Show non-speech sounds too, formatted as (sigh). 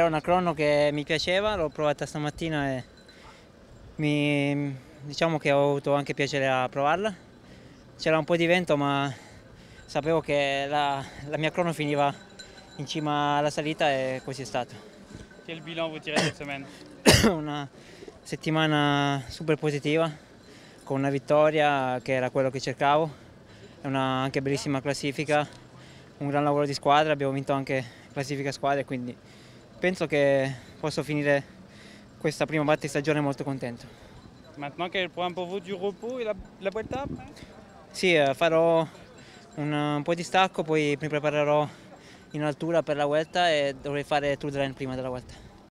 Era una crono che mi piaceva, l'ho provata stamattina e mi, diciamo che ho avuto anche piacere a provarla. C'era un po' di vento ma sapevo che la, la, mia crono finiva in cima alla salita e così è stato. Quel bilan vous tirez cette semaine? (coughs) Una settimana super positiva, con una vittoria che era quello che cercavo, è una anche bellissima classifica, un gran lavoro di squadra, abbiamo vinto anche classifica squadra e quindi penso che posso finire questa prima parte di stagione molto contento. Maintenant quel point pour vous du repos et la, la vuelta? Sì, eh, farò un, eh, un, po' di stacco, poi mi preparerò in altura per la Vuelta e dovrei fare two line prima della Vuelta.